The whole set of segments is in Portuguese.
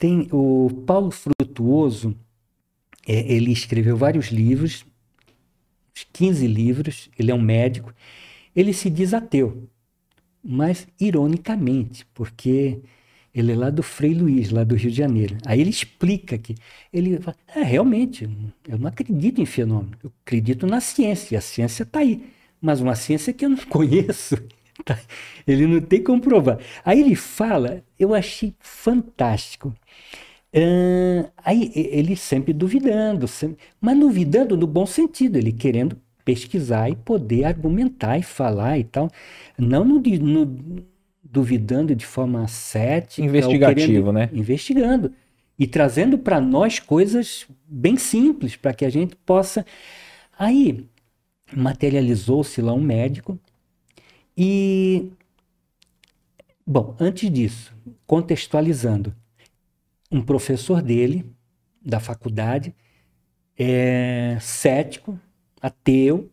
Tem o Paulo Frutuoso, é, ele escreveu vários livros, 15 livros, ele é um médico. Ele se diz ateu, mas ironicamente, porque ele é lá do Frei Luiz, lá do Rio de Janeiro. Aí ele explica que ele fala, é, realmente, eu não acredito em fenômeno, eu acredito na ciência, e a ciência está aí, mas uma ciência que eu não conheço. Tá? Ele não tem como provar. Aí ele fala, eu achei fantástico. Uh, aí ele sempre duvidando, sempre, mas duvidando no bom sentido, ele querendo pesquisar e poder argumentar e falar e tal, não no, no duvidando de forma cética, investigativo, querendo, né? Investigando e trazendo para nós coisas bem simples para que a gente possa. Aí materializou-se lá um médico e, bom, antes disso, contextualizando, um professor dele, da faculdade, é cético, ateu,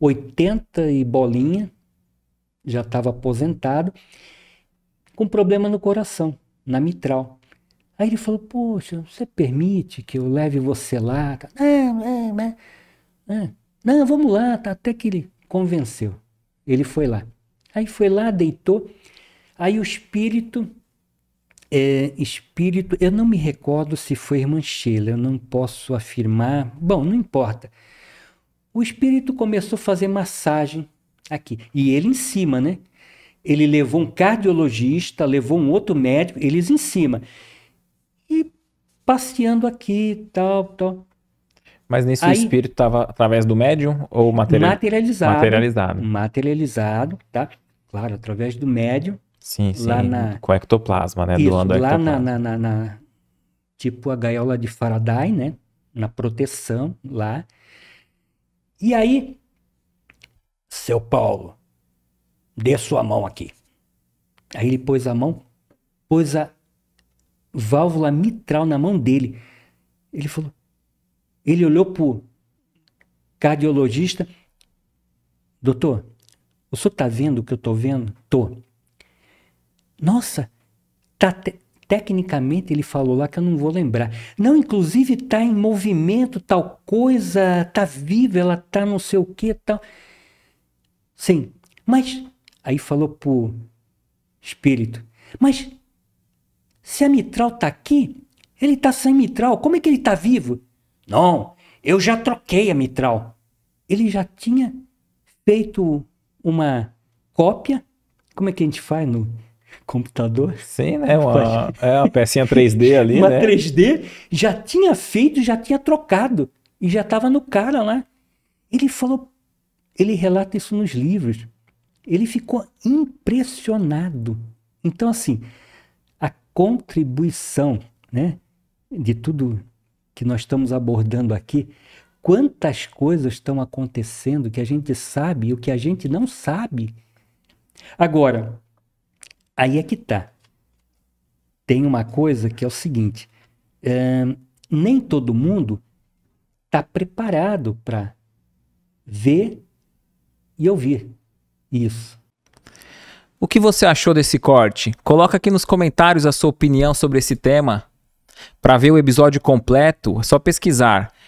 80 e bolinha, já estava aposentado, com problema no coração, na mitral. Aí ele falou: Poxa, você permite que eu leve você lá? Não, não, não, não vamos lá, tá? até que ele convenceu. Ele foi lá. Aí foi lá, deitou. Aí o espírito, é, espírito, eu não me recordo se foi irmã Sheila, eu não posso afirmar. Bom, não importa. O espírito começou a fazer massagem aqui. E ele em cima, né? Ele levou um cardiologista, levou um outro médico, eles em cima. E passeando aqui, tal, tal. Mas nesse Aí, espírito estava através do médium ou material... materializado? Materializado. Materializado, tá? Claro, através do médium. Sim, sim. Lá na... Com ectoplasma, né? Isso, do lá ectoplasma. Na, na, na, Tipo a gaiola de Faraday, né? Na proteção lá. E aí, seu Paulo, dê sua mão aqui. Aí ele pôs a mão, pôs a válvula mitral na mão dele. Ele falou. Ele olhou pro cardiologista. Doutor, o senhor está vendo o que eu estou vendo? Tô. Nossa, tá te... tecnicamente ele falou lá que eu não vou lembrar. Não, inclusive está em movimento tal coisa, está viva, ela está não sei o que tal. Sim, mas aí falou o espírito. Mas se a mitral está aqui, ele está sem mitral. Como é que ele está vivo? Não, eu já troquei a mitral. Ele já tinha feito uma cópia. Como é que a gente faz no computador? Sim, né? Uma, é uma pecinha 3D ali, uma né? Uma 3D, já tinha feito, já tinha trocado e já estava no cara lá. Ele falou, ele relata isso nos livros. Ele ficou impressionado. Então, assim, a contribuição né, de tudo que nós estamos abordando aqui quantas coisas estão acontecendo que a gente sabe e o que a gente não sabe. Agora, aí é que tá. Tem uma coisa que é o seguinte: é, nem todo mundo está preparado para ver e ouvir isso. O que você achou desse corte? Coloca aqui nos comentários a sua opinião sobre esse tema. Para ver o episódio completo, é só pesquisar